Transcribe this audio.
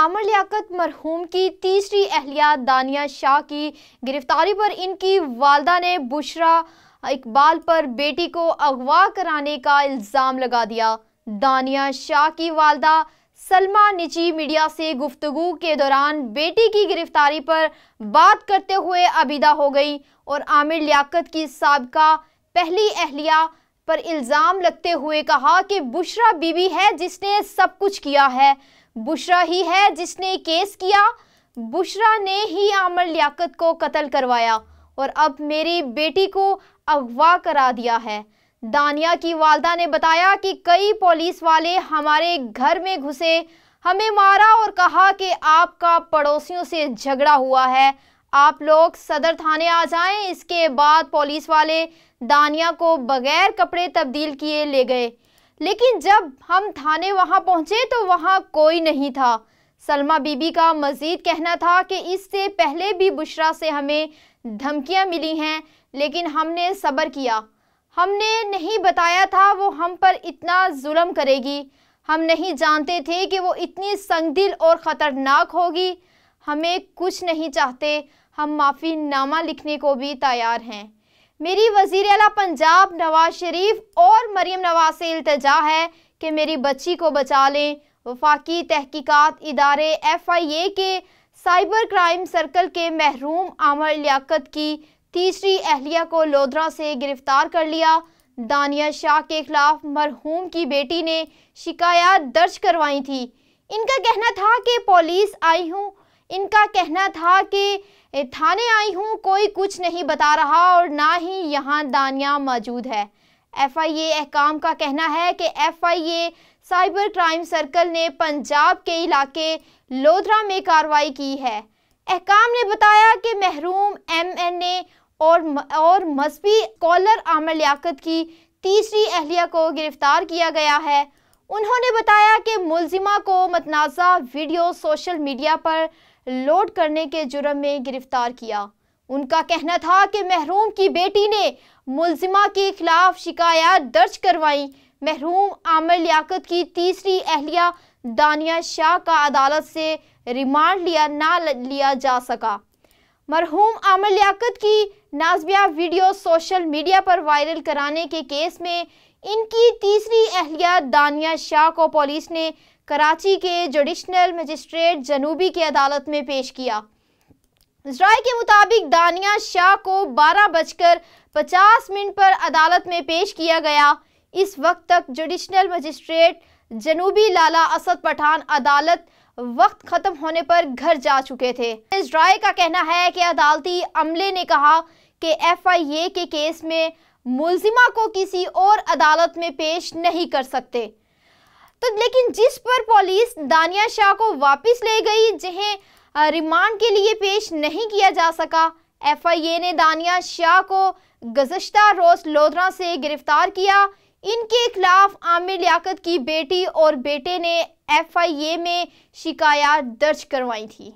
आमर लियाकत मरहूम की तीसरी अहलिया दानिया शाह की गिरफ्तारी पर इनकी वालदा ने बुशरा इकबाल पर बेटी को अगवा कराने का इल्ज़ाम लगा दिया दानिया शाह की वालदा सलमा निजी मीडिया से गुफ्तु के दौरान बेटी की गिरफ्तारी पर बात करते हुए अबिदा हो गई और आमिर लियाकत की सबका पहली अहलिया पर इल्ज़ाम लगते हुए कहा कि बुशरा बीवी है जिसने सब कुछ किया है बुशरा ही है जिसने केस किया बुशरा ने ही आमर लियाकत को कत्ल करवाया और अब मेरी बेटी को अगवा करा दिया है दानिया की वालदा ने बताया कि कई पुलिस वाले हमारे घर में घुसे हमें मारा और कहा कि आपका पड़ोसियों से झगड़ा हुआ है आप लोग सदर थाने आ जाएं इसके बाद पुलिस वाले दानिया को बगैर कपड़े तब्दील किए ले गए लेकिन जब हम थाने वहां पहुंचे तो वहां कोई नहीं था सलमा बीबी का मज़ीद कहना था कि इससे पहले भी बुशरा से हमें धमकियां मिली हैं लेकिन हमने सब्र किया हमने नहीं बताया था वो हम पर इतना जुल्म करेगी हम नहीं जानते थे कि वो इतनी संगदिल और ख़तरनाक होगी हमें कुछ नहीं चाहते हम माफ़ीनामा लिखने को भी तैयार हैं मेरी वजीर अला पंजाब नवाज शरीफ और मरीम नवाज से इल्तजा है कि मेरी बच्ची को बचा लें वफाकी तहकीकत इदारे एफ आई ए के साइबर क्राइम सर्कल के महरूम आमर लियाकत की तीसरी अहलिया को लोधरा से गिरफ्तार कर लिया दानिया शाह के खिलाफ मरहूम की बेटी ने शिकायत दर्ज करवाई थी इनका कहना था कि पुलिस आई हूँ इनका कहना था कि थाने आई हूँ कोई कुछ नहीं बता रहा और ना ही यहाँ दानिया मौजूद है एफ आई अहकाम का कहना है कि F I A cyber crime circle ने पंजाब के इलाके लोधरा में कार्रवाई की है अहकाम ने बताया कि महरूम एम एन ए और और मजहबी कॉलर आमिर लियाकत की तीसरी अहलिया को गिरफ्तार किया गया है उन्होंने बताया कि मुलजिमा को मतनाज़ा वीडियो सोशल मीडिया पर लोड करने के जुर्म में गिरफ्तार किया उनका कहना था कि महरूम की बेटी ने मुलजिमा के खिलाफ शिकायत दर्ज करवाई महरूम आमिर लियाकत की तीसरी अहलिया दानिया शाह का अदालत से रिमांड लिया ना लिया जा सका मरहूम आमिर लियाकत की नाजबिया वीडियो सोशल मीडिया पर वायरल कराने के केस में इनकी तीसरी अहलिया दानिया शाह को पुलिस ने कराची के जुडिशनल मजिस्ट्रेट जनूबी की अदालत में पेश किया जराए के मुताबिक दानिया शाह को बारह बजकर पचास मिनट पर अदालत में पेश किया गया इस वक्त तक जुडिशनल मजिस्ट्रेट जनूबी लाला असद पठान अदालत वक्त ख़त्म होने पर घर जा चुके थे इस राय का कहना है कि अदालती अमले ने कहा कि एफआईए के केस में मुलजिमा को किसी और अदालत में पेश नहीं कर सकते तो लेकिन जिस पर पुलिस दानिया शाह को वापस ले गई जिन्हें रिमांड के लिए पेश नहीं किया जा सका एफआईए ने दानिया शाह को गजशत रोज़ लोधरा से गिरफ्तार किया इनके खिलाफ आमिर लियाकत की बेटी और बेटे ने एफआईए में शिकायत दर्ज करवाई थी